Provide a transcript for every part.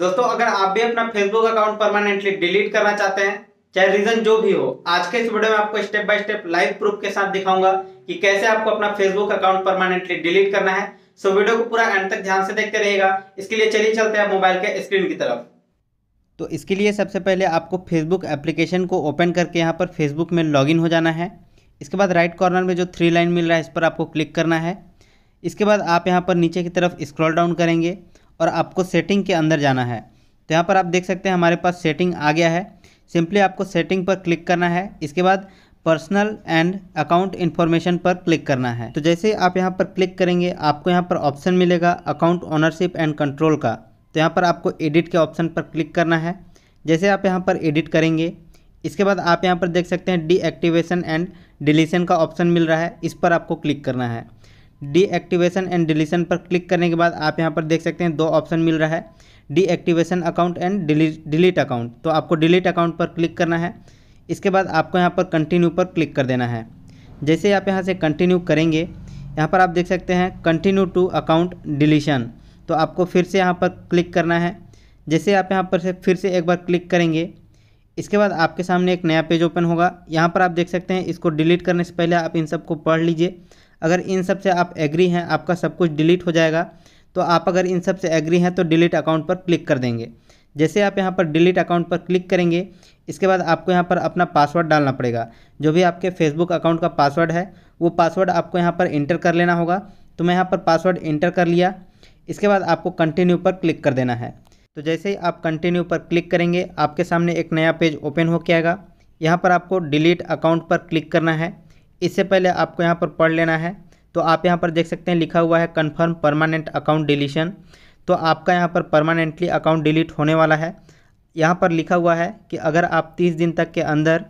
दोस्तों अगर आप भी अपना फेसबुक अकाउंट परमानेंटली डिलीट करना चाहते हैं चाहे रीजन जो भी हो आज के इस वीडियो में आपको step by step live proof के साथ दिखाऊंगा कि कैसे आपको अपना फेसबुक अकाउंट परमानेंटली डिलीट करना है सो वीडियो को पूरा एंड तक ध्यान से देखते रहेगा इसके लिए चलिए चलते हैं मोबाइल के स्क्रीन की तरफ तो इसके लिए सबसे पहले आपको फेसबुक एप्लीकेशन को ओपन करके यहाँ पर फेसबुक में लॉग हो जाना है इसके बाद राइट कॉर्नर में जो थ्री लाइन मिल रहा है इस पर आपको क्लिक करना है इसके बाद आप यहाँ पर नीचे की तरफ स्क्रॉल डाउन करेंगे और आपको सेटिंग के अंदर जाना है तो यहाँ पर आप देख सकते हैं हमारे पास सेटिंग आ गया है सिंपली आपको सेटिंग पर क्लिक करना है इसके बाद पर्सनल एंड अकाउंट इन्फॉर्मेशन पर क्लिक करना है तो जैसे आप यहाँ पर क्लिक करेंगे आपको यहाँ पर ऑप्शन मिलेगा अकाउंट ओनरशिप एंड कंट्रोल का तो यहाँ पर आपको एडिट के ऑप्शन पर क्लिक करना है जैसे आप यहाँ पर एडिट करेंगे इसके बाद आप यहाँ पर देख सकते हैं डीएक्टिवेशन एंड डिलीशन का ऑप्शन मिल रहा है इस पर आपको क्लिक करना है डीएक्टिवेशन एंड डिलीशन पर क्लिक करने के बाद आप यहाँ पर देख सकते हैं दो ऑप्शन मिल रहा है deactivation account and delete account तो आपको डिलीट अकाउंट पर क्लिक करना है इसके बाद आपको यहाँ पर कंटिन्यू पर क्लिक कर देना है जैसे आप यहाँ से कंटिन्यू करेंगे यहाँ पर आप देख सकते हैं कंटिन्यू टू अकाउंट डिलीशन तो आपको फिर से यहाँ पर क्लिक करना है जैसे आप यहाँ पर से फिर से एक बार क्लिक करेंगे इसके बाद आपके सामने एक नया पेज ओपन होगा यहाँ पर आप देख सकते हैं इसको डिलीट करने से पहले आप इन सबको पढ़ लीजिए अगर इन सब से आप एग्री हैं आपका सब कुछ डिलीट हो जाएगा तो आप अगर इन सब से एग्री हैं तो डिलीट अकाउंट पर क्लिक कर देंगे जैसे आप यहाँ पर डिलीट अकाउंट पर क्लिक करेंगे इसके बाद आपको यहाँ पर अपना पासवर्ड डालना पड़ेगा जो भी आपके फेसबुक अकाउंट का पासवर्ड है वो पासवर्ड आपको यहाँ पर इंटर कर लेना होगा तो मैं यहाँ पर पासवर्ड इंटर कर लिया इसके बाद आपको कंटिन्यू पर क्लिक कर देना है तो जैसे ही आप कंटिन्यू पर क्लिक करेंगे आपके सामने एक नया पेज ओपन हो के आएगा यहाँ पर आपको डिलीट अकाउंट पर क्लिक करना है इससे पहले आपको यहाँ पर पढ़ लेना है तो आप यहाँ पर देख सकते हैं लिखा हुआ है कन्फर्म परमानेंट अकाउंट डिलीशन तो आपका यहाँ पर परमानेंटली अकाउंट डिलीट होने वाला है यहाँ पर लिखा हुआ है कि अगर आप तीस दिन तक के अंदर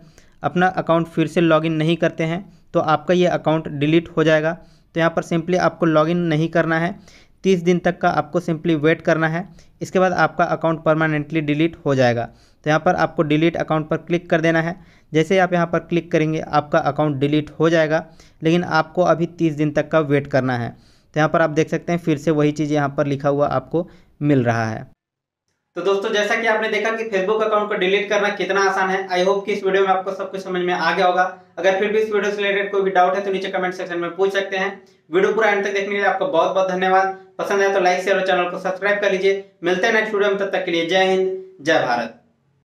अपना अकाउंट फिर से लॉगिन नहीं करते हैं तो आपका ये अकाउंट डिलीट हो जाएगा तो यहाँ पर सिंपली आपको लॉगिन नहीं करना है तीस दिन तक का आपको सिंपली वेट करना है इसके बाद आपका अकाउंट परमानेंटली डिलीट हो जाएगा तो यहाँ पर आपको डिलीट अकाउंट पर क्लिक कर देना है जैसे आप यहाँ पर क्लिक करेंगे आपका अकाउंट डिलीट हो जाएगा लेकिन आपको अभी तीस दिन तक का वेट करना है तो यहाँ पर आप देख सकते हैं फिर से वही चीज़ यहाँ पर लिखा हुआ आपको मिल रहा है तो दोस्तों जैसा कि आपने देखा कि फेसबुक अकाउंट को डिलीट करना कितना आसान है आई होप कि इस वीडियो में आपको सब कुछ समझ में आ गया होगा अगर फिर भी इस वीडियो से रिलेटेड कोई भी डाउट है तो नीचे कमेंट सेक्शन में पूछ सकते हैं वीडियो पूरा एंड तक देखने के लिए आपका बहुत बहुत धन्यवाद पसंद आया तो लाइक शेयर और चैनल को सब्सक्राइब कर लीजिए मिलते हैं नेक्स्ट वीडियो में तब तक के लिए जय हिंद जय भारत